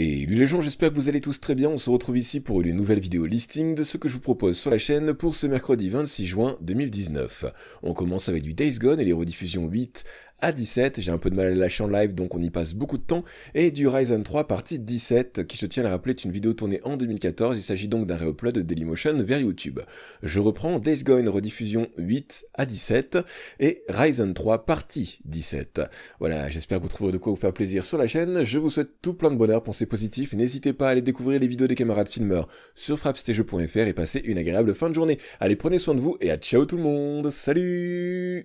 Et lui les gens, j'espère que vous allez tous très bien, on se retrouve ici pour une nouvelle vidéo listing de ce que je vous propose sur la chaîne pour ce mercredi 26 juin 2019. On commence avec du Days Gone et les rediffusions 8 à 17. J'ai un peu de mal à lâcher en live, donc on y passe beaucoup de temps. Et du Ryzen 3 partie 17, qui se tient à rappeler est une vidéo tournée en 2014. Il s'agit donc d'un reupload de Dailymotion vers YouTube. Je reprends Days Gone rediffusion 8 à 17 et Ryzen 3 partie 17. Voilà, j'espère que vous trouverez de quoi vous faire plaisir sur la chaîne. Je vous souhaite tout plein de bonheur, pensez positif. N'hésitez pas à aller découvrir les vidéos des camarades filmeurs sur frappstjeux.fr et passez une agréable fin de journée. Allez, prenez soin de vous et à ciao tout le monde. Salut